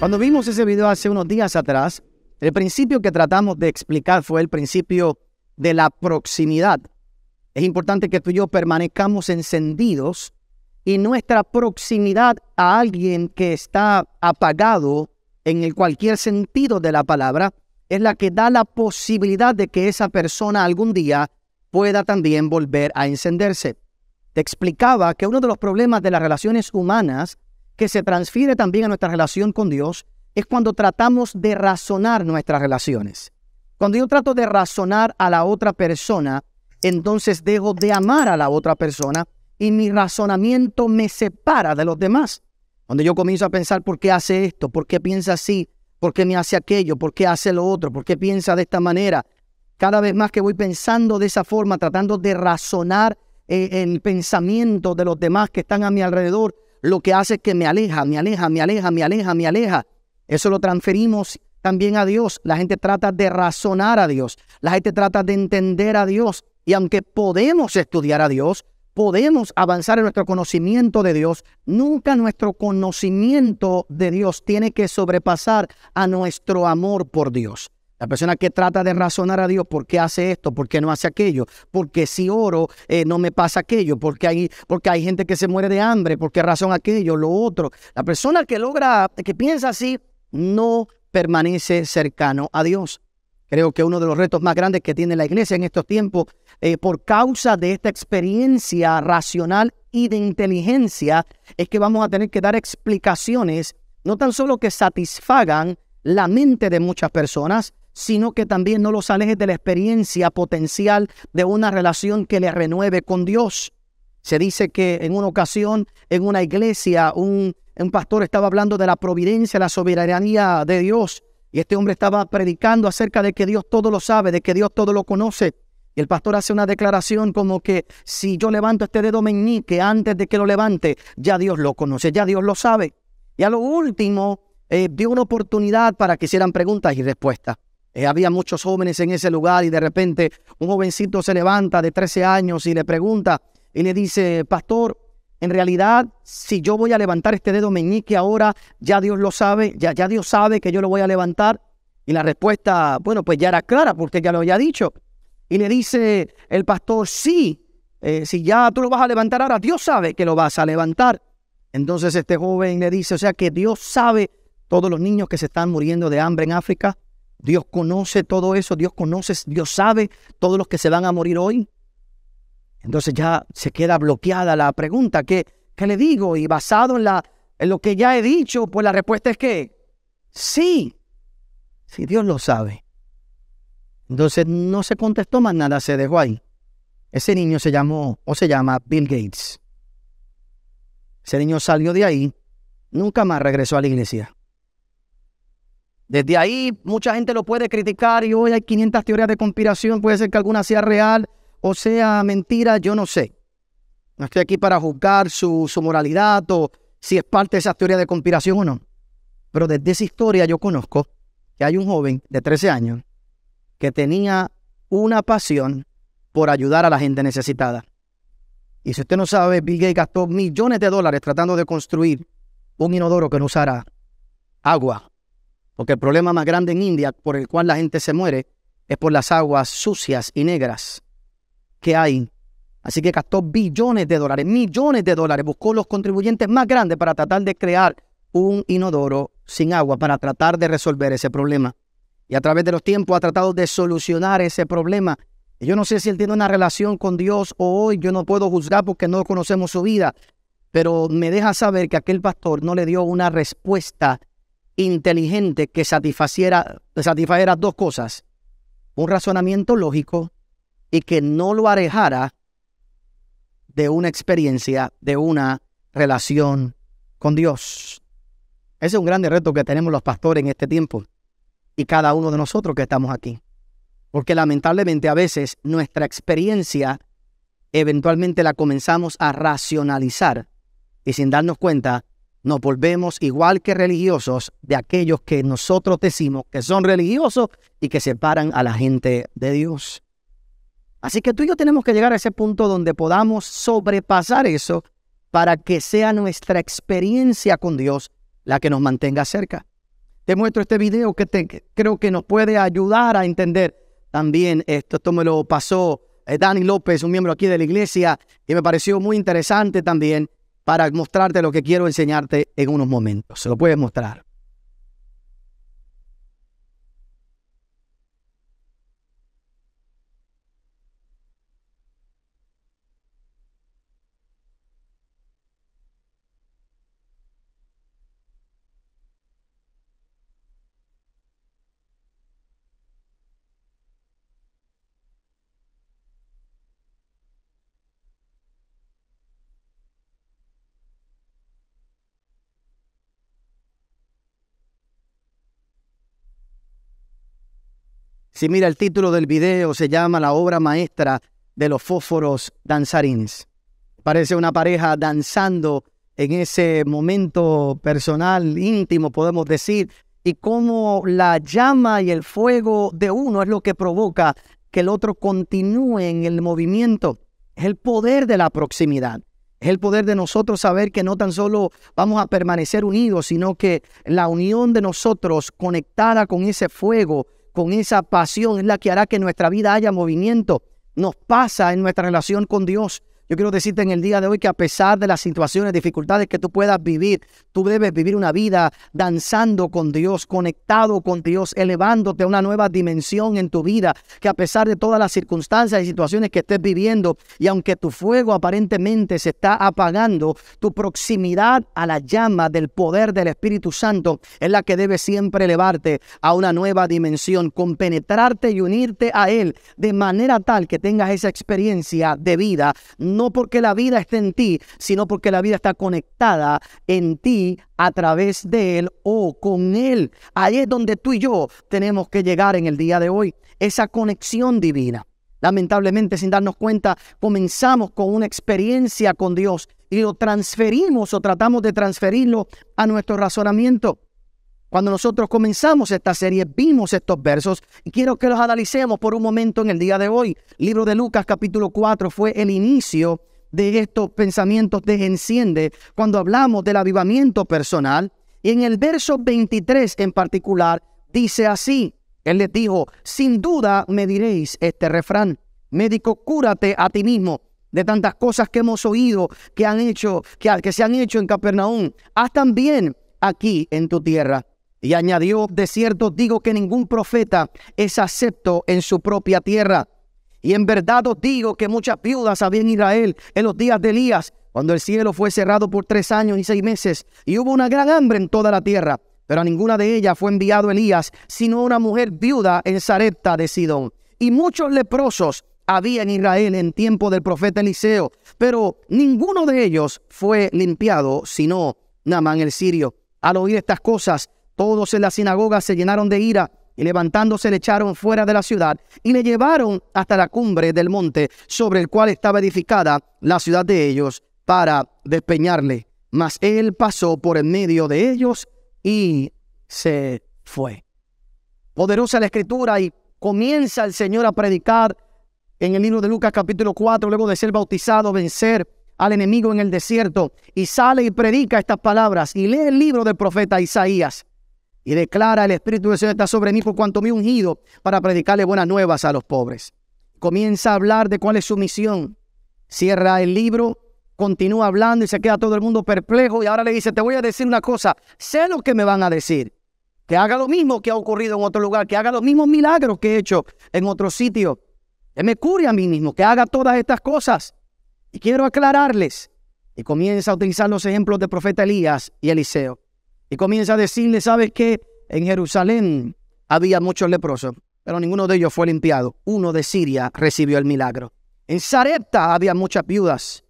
Cuando vimos ese video hace unos días atrás, el principio que tratamos de explicar fue el principio de la proximidad. Es importante que tú y yo permanezcamos encendidos y nuestra proximidad a alguien que está apagado en el cualquier sentido de la palabra es la que da la posibilidad de que esa persona algún día pueda también volver a encenderse. Te explicaba que uno de los problemas de las relaciones humanas que se transfiere también a nuestra relación con Dios es cuando tratamos de razonar nuestras relaciones. Cuando yo trato de razonar a la otra persona, entonces dejo de amar a la otra persona y mi razonamiento me separa de los demás. Cuando yo comienzo a pensar por qué hace esto, por qué piensa así, por qué me hace aquello, por qué hace lo otro, por qué piensa de esta manera, cada vez más que voy pensando de esa forma, tratando de razonar eh, el pensamiento de los demás que están a mi alrededor, lo que hace es que me aleja, me aleja, me aleja, me aleja, me aleja. Eso lo transferimos también a Dios. La gente trata de razonar a Dios. La gente trata de entender a Dios. Y aunque podemos estudiar a Dios, podemos avanzar en nuestro conocimiento de Dios, nunca nuestro conocimiento de Dios tiene que sobrepasar a nuestro amor por Dios. La persona que trata de razonar a Dios, ¿por qué hace esto? ¿Por qué no hace aquello? Porque si oro, eh, no me pasa aquello. Porque hay, porque hay gente que se muere de hambre. ¿Por qué razón aquello? Lo otro. La persona que logra, que piensa así, no permanece cercano a Dios. Creo que uno de los retos más grandes que tiene la iglesia en estos tiempos, eh, por causa de esta experiencia racional y de inteligencia, es que vamos a tener que dar explicaciones, no tan solo que satisfagan la mente de muchas personas, sino que también no los alejes de la experiencia potencial de una relación que le renueve con Dios. Se dice que en una ocasión, en una iglesia, un, pastor estaba hablando de la providencia, la soberanía de Dios. Y este hombre estaba predicando acerca de que Dios todo lo sabe, de que Dios todo lo conoce. Y el pastor hace una declaración como que si yo levanto este dedo meñique antes de que lo levante, ya Dios lo conoce, ya Dios lo sabe. Y a lo último, eh, dio una oportunidad para que hicieran preguntas y respuestas. Eh, había muchos jóvenes en ese lugar y de repente un jovencito se levanta de 13 años y le pregunta y le dice, pastor, en realidad, si yo voy a levantar este dedo meñique ahora, ya Dios lo sabe, ya, ya Dios sabe que yo lo voy a levantar. Y la respuesta, bueno, pues ya era clara porque ya lo había dicho. Y le dice el pastor, sí, eh, si ya tú lo vas a levantar ahora, Dios sabe que lo vas a levantar. Entonces este joven le dice, o sea que Dios sabe todos los niños que se están muriendo de hambre en África. Dios conoce todo eso, Dios conoce, Dios sabe todos los que se van a morir hoy. Entonces ya se queda bloqueada la pregunta, ¿qué, le digo? Y basado en, la, en lo que ya he dicho, pues la respuesta es que sí, sí, Dios lo sabe. Entonces no se contestó más nada, se dejó ahí. Ese niño se llamó o se llama Bill Gates. Ese niño salió de ahí, nunca más regresó a la iglesia. Desde ahí mucha gente lo puede criticar y hoy hay 500 teorías de conspiración, puede ser que alguna sea real o sea mentira, yo no sé. No estoy aquí para juzgar su, moralidad o si es parte de esa teoría de conspiración o no. Pero desde esa historia yo conozco que hay un joven de 13 años que tenía una pasión por ayudar a la gente necesitada. Y si usted no sabe, Bill Gates gastó millones de dólares tratando de construir un inodoro que no usara agua porque el problema más grande en India por el cual la gente se muere es por las aguas sucias y negras que hay. Así que gastó billones de dólares, millones de dólares, buscó los contribuyentes más grandes para tratar de crear un inodoro sin agua, para tratar de resolver ese problema. Y a través de los tiempos ha tratado de solucionar ese problema. yo no sé si él tiene una relación con Dios o hoy, yo no puedo juzgar porque no conocemos su vida, pero me deja saber que aquel pastor no le dio una respuesta inteligente que satisfaciera, dos cosas. Un razonamiento lógico y que no lo alejara de una experiencia, de una relación con Dios. Ese es un grande reto que tenemos los pastores en este tiempo y cada uno de nosotros que estamos aquí. Porque lamentablemente a veces nuestra experiencia eventualmente la comenzamos a racionalizar y sin darnos cuenta nos volvemos igual que religiosos de aquellos que nosotros decimos que son religiosos y que separan a la gente de Dios. Así que tú y yo tenemos que llegar a ese punto donde podamos sobrepasar eso para que sea nuestra experiencia con Dios la que nos mantenga cerca. Te muestro este video que, creo que nos puede ayudar a entender también esto. Esto me lo pasó eh, Dani López, un miembro aquí de la iglesia, y me pareció muy interesante también para mostrarte lo que quiero enseñarte en unos momentos. Se lo puedes mostrar. Si mira el título del video, se llama La obra maestra de los fósforos danzarines. Parece una pareja danzando en ese momento personal, íntimo, podemos decir, y cómo la llama y el fuego de uno es lo que provoca que el otro continúe en el movimiento. Es el poder de la proximidad. Es el poder de nosotros saber que no tan solo vamos a permanecer unidos, sino que la unión de nosotros conectada con ese fuego con esa pasión es la que hará que nuestra vida haya movimiento. Nos pasa en nuestra relación con Dios. Yo quiero decirte en el día de hoy que a pesar de las situaciones, dificultades que tú puedas vivir, tú debes vivir una vida danzando con Dios, conectado con Dios, elevándote a una nueva dimensión en tu vida, que a pesar de todas las circunstancias y situaciones que estés viviendo, y aunque tu fuego aparentemente se está apagando, tu proximidad a la llama del poder del Espíritu Santo es la que debe siempre elevarte a una nueva dimensión, compenetrarte y unirte a Él de manera tal que tengas esa experiencia de vida no porque la vida esté en ti, sino porque la vida está conectada en ti a través de Él o con Él. Ahí es donde tú y yo tenemos que llegar en el día de hoy, esa conexión divina. Lamentablemente, sin darnos cuenta, comenzamos con una experiencia con Dios y lo transferimos o tratamos de transferirlo a nuestro razonamiento. Cuando nosotros comenzamos esta serie, vimos estos versos y quiero que los analicemos por un momento en el día de hoy. libro de Lucas capítulo 4 fue el inicio de estos pensamientos de enciende cuando hablamos del avivamiento personal. Y en el verso 23 en particular dice así, él les dijo, sin duda me diréis este refrán, médico, cúrate a ti mismo de tantas cosas que hemos oído que han hecho, que, que se han hecho en Capernaum. Haz también aquí en tu tierra. Y añadió, de cierto digo que ningún profeta es acepto en su propia tierra. Y en verdad os digo que muchas viudas había en Israel en los días de Elías, cuando el cielo fue cerrado por tres años y seis meses, y hubo una gran hambre en toda la tierra. Pero a ninguna de ellas fue enviado Elías, sino una mujer viuda en Sarepta de Sidón. Y muchos leprosos había en Israel en tiempo del profeta Eliseo, pero ninguno de ellos fue limpiado, sino Naamán el sirio. Al oír estas cosas, todos en la sinagoga se llenaron de ira y levantándose le echaron fuera de la ciudad y le llevaron hasta la cumbre del monte sobre el cual estaba edificada la ciudad de ellos para despeñarle. Mas él pasó por en medio de ellos y se fue. Poderosa la escritura y comienza el Señor a predicar en el libro de Lucas capítulo 4, luego de ser bautizado, vencer al enemigo en el desierto, y sale y predica estas palabras, y lee el libro del profeta Isaías. Y declara, el Espíritu del Señor está sobre mí por cuanto me he ungido para predicarle buenas nuevas a los pobres. Comienza a hablar de cuál es su misión. Cierra el libro, continúa hablando y se queda todo el mundo perplejo. Y ahora le dice, te voy a decir una cosa, sé lo que me van a decir. Que haga lo mismo que ha ocurrido en otro lugar, que haga los mismos milagros que he hecho en otro sitio. Que me cure a mí mismo, que haga todas estas cosas. Y quiero aclararles. Y comienza a utilizar los ejemplos de profeta Elías y Eliseo. Y comienza a decirle, ¿sabes qué? En Jerusalén había muchos leprosos, pero ninguno de ellos fue limpiado. Uno de Siria recibió el milagro. En Sarepta había muchas viudas.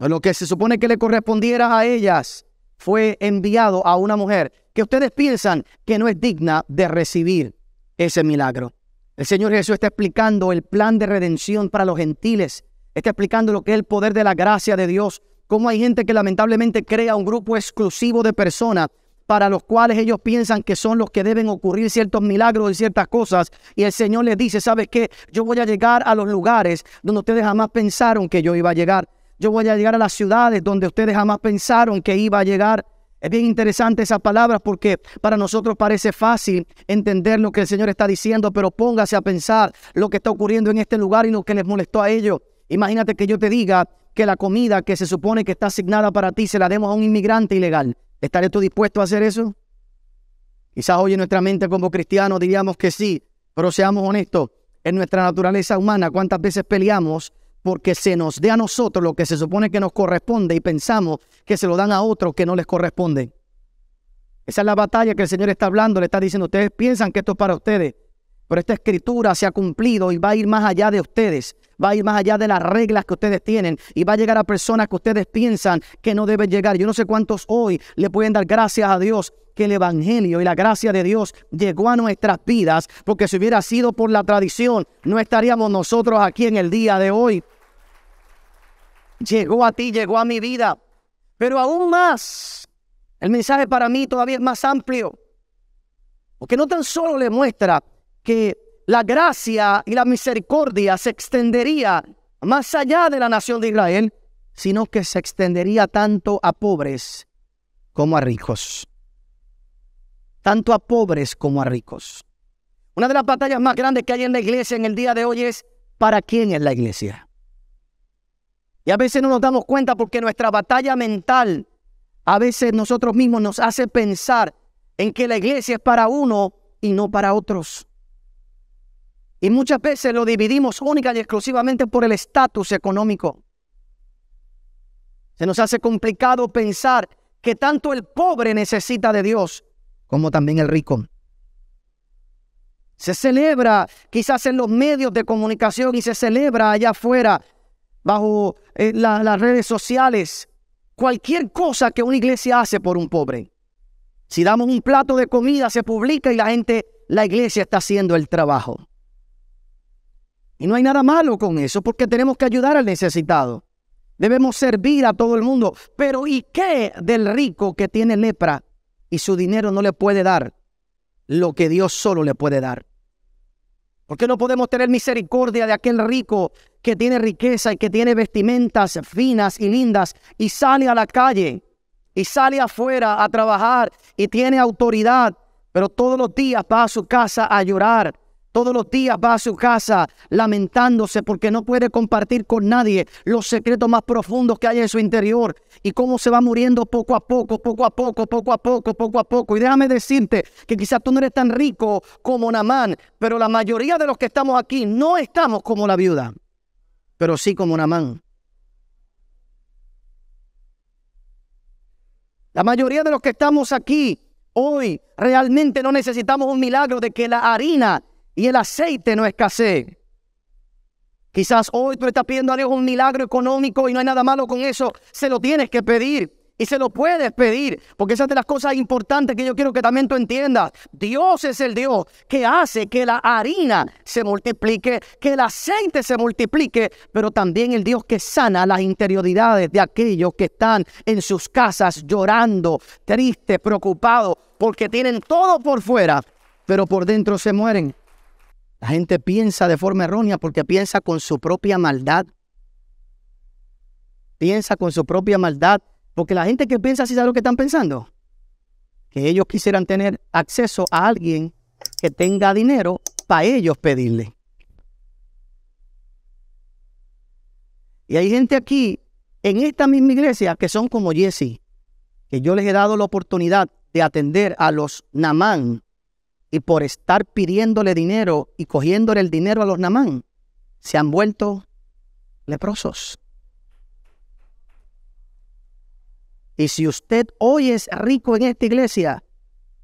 Lo que se supone que le correspondiera a ellas fue enviado a una mujer que ustedes piensan que no es digna de recibir ese milagro. El Señor Jesús está explicando el plan de redención para los gentiles. Está explicando lo que es el poder de la gracia de Dios. Cómo hay gente que lamentablemente crea un grupo exclusivo de personas para los cuales ellos piensan que son los que deben ocurrir ciertos milagros y ciertas cosas. Y el Señor les dice, ¿sabes qué? Yo voy a llegar a los lugares donde ustedes jamás pensaron que yo iba a llegar. Yo voy a llegar a las ciudades donde ustedes jamás pensaron que iba a llegar. Es bien interesante esas palabras porque para nosotros parece fácil entender lo que el Señor está diciendo, pero póngase a pensar lo que está ocurriendo en este lugar y lo que les molestó a ellos. Imagínate que yo te diga que la comida que se supone que está asignada para ti se la demos a un inmigrante ilegal. ¿Estaré tú dispuesto a hacer eso? Quizás hoy en nuestra mente como cristianos diríamos que sí, pero seamos honestos, en nuestra naturaleza humana, ¿cuántas veces peleamos porque se nos dé a nosotros lo que se supone que nos corresponde y pensamos que se lo dan a otros que no les corresponde? Esa es la batalla que el Señor está hablando, le está diciendo, ustedes piensan que esto es para ustedes, pero esta escritura se ha cumplido y va a ir más allá de ustedes va a ir más allá de las reglas que ustedes tienen y va a llegar a personas que ustedes piensan que no deben llegar. Yo no sé cuántos hoy le pueden dar gracias a Dios que el Evangelio y la gracia de Dios llegó a nuestras vidas, porque si hubiera sido por la tradición, no estaríamos nosotros aquí en el día de hoy. Llegó a ti, llegó a mi vida. Pero aún más, el mensaje para mí todavía es más amplio, porque no tan solo le muestra que la gracia y la misericordia se extendería más allá de la nación de Israel, sino que se extendería tanto a pobres como a ricos. Tanto a pobres como a ricos. Una de las batallas más grandes que hay en la iglesia en el día de hoy es para quién es la iglesia. Y a veces no nos damos cuenta porque nuestra batalla mental, a veces nosotros mismos nos hace pensar en que la iglesia es para uno y no para otros. Y muchas veces lo dividimos única y exclusivamente por el estatus económico. Se nos hace complicado pensar que tanto el pobre necesita de Dios como también el rico. Se celebra quizás en los medios de comunicación y se celebra allá afuera, bajo eh, las redes sociales, cualquier cosa que una iglesia hace por un pobre. Si damos un plato de comida, se publica y la gente, la iglesia está haciendo el trabajo. Y no hay nada malo con eso porque tenemos que ayudar al necesitado. Debemos servir a todo el mundo. Pero ¿y qué del rico que tiene lepra y su dinero no le puede dar lo que Dios solo le puede dar? ¿Por qué no podemos tener misericordia de aquel rico que tiene riqueza y que tiene vestimentas finas y lindas y sale a la calle y sale afuera a trabajar y tiene autoridad, pero todos los días va a su casa a llorar todos los días va a su casa lamentándose porque no puede compartir con nadie los secretos más profundos que hay en su interior y cómo se va muriendo poco a poco, poco a poco, poco a poco, poco a poco. Y déjame decirte que quizás tú no eres tan rico como Namán, pero la mayoría de los que estamos aquí no estamos como la viuda, pero sí como Namán. La mayoría de los que estamos aquí hoy realmente no necesitamos un milagro de que la harina y el aceite no escasee. Quizás hoy tú estás pidiendo a Dios un milagro económico y no hay nada malo con eso. Se lo tienes que pedir y se lo puedes pedir, porque esas es de las cosas importantes que yo quiero que también tú entiendas. Dios es el Dios que hace que la harina se multiplique, que el aceite se multiplique, pero también el Dios que sana las interioridades de aquellos que están en sus casas llorando, tristes, preocupados, porque tienen todo por fuera, pero por dentro se mueren. La gente piensa de forma errónea porque piensa con su propia maldad. Piensa con su propia maldad. Porque la gente que piensa así sabe lo que están pensando. Que ellos quisieran tener acceso a alguien que tenga dinero para ellos pedirle. Y hay gente aquí, en esta misma iglesia, que son como Jesse, que yo les he dado la oportunidad de atender a los Namán y por estar pidiéndole dinero y cogiéndole el dinero a los Namán, se han vuelto leprosos. Y si usted hoy es rico en esta iglesia,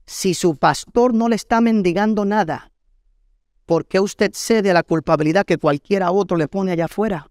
si su pastor no le está mendigando nada, ¿por qué usted cede a la culpabilidad que cualquiera otro le pone allá afuera?